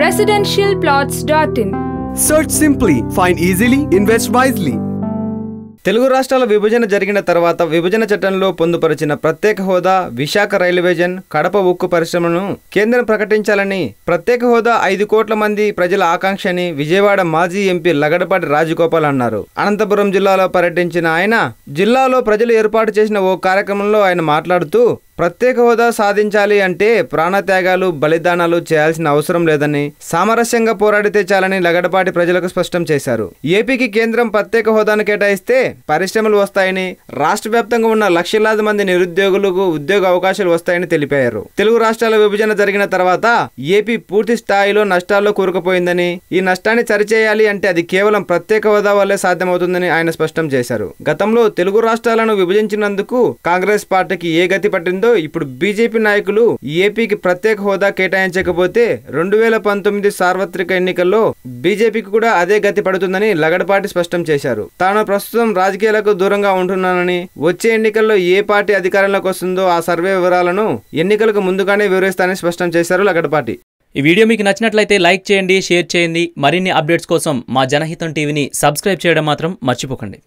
residentialplots.in. Search simply, find easily, invest wisely. Telugu రాష్ట్రాల విభజన జరిగిన తర్వాత విభజన చట్టంలో పొందుపరిచిన ప్రత్యేక హోదా విశాఖ రైల్వేజన్ కడప ఉక్కు పరిశ్రమను కేంద్రం ప్రకటించాలని ప్రత్యేక హోదా ఐదు కోట్ల మంది ప్రజల ఆకాంక్షని విజయవాడ మాజీ ఎంపీ లగడపాటి రాజగోపాల్ అన్నారు అనంతపురం జిల్లాలో పర్యటించిన ఆయన జిల్లాలో ప్రజలు ఏర్పాటు చేసిన ఓ కార్యక్రమంలో ఆయన మాట్లాడుతూ ప్రత్యేక హోదా సాధించాలి అంటే ప్రాణత్యాగాలు బలిదానాలు చేయాల్సిన అవసరం లేదని సామరస్యంగా పోరాడితే చాలని లగడపాటి ప్రజలకు స్పష్టం చేశారు ఏపీకి కేంద్రం ప్రత్యేక హోదాను కేటాయిస్తే పరిశ్రమలు వస్తాయని రాష్ట్ర వ్యాప్తంగా ఉన్న లక్షలాది మంది నిరుద్యోగులకు ఉద్యోగ అవకాశాలు వస్తాయని తెలిపారు తెలుగు రాష్ట్రాల విభజన జరిగిన తర్వాత ఏపీ పూర్తి స్థాయిలో నష్టాల్లో కూరుకుపోయిందని ఈ నష్టాన్ని సరిచేయాలి అంటే అది కేవలం ప్రత్యేక హోదా వల్లే సాధ్యమవుతుందని ఆయన స్పష్టం చేశారు గతంలో తెలుగు రాష్ట్రాలను విభజించినందుకు కాంగ్రెస్ పార్టీకి ఏ గతి పట్టింది ఉందో ఇప్పుడు బీజేపీ నాయకులు ఏపీకి ప్రత్యేక హోదా కేటాయించకపోతే రెండు వేల పంతొమ్మిది సార్వత్రిక ఎన్నికల్లో బీజేపీకి కూడా అదే గతి పడుతుందని లగడపాటి స్పష్టం చేశారు తాను ప్రస్తుతం రాజకీయాలకు దూరంగా ఉంటున్నానని వచ్చే ఎన్నికల్లో ఏ పార్టీ అధికారంలోకి వస్తుందో ఆ సర్వే వివరాలను ఎన్నికలకు ముందుగానే వివరిస్తానని స్పష్టం చేశారు లగడపాటి ఈ వీడియో మీకు నచ్చినట్లయితే లైక్ చేయండి షేర్ చేయండి మరిన్ని అప్డేట్స్ కోసం మా జనహితం టీవీని సబ్స్క్రైబ్ చేయడం మాత్రం మర్చిపోకండి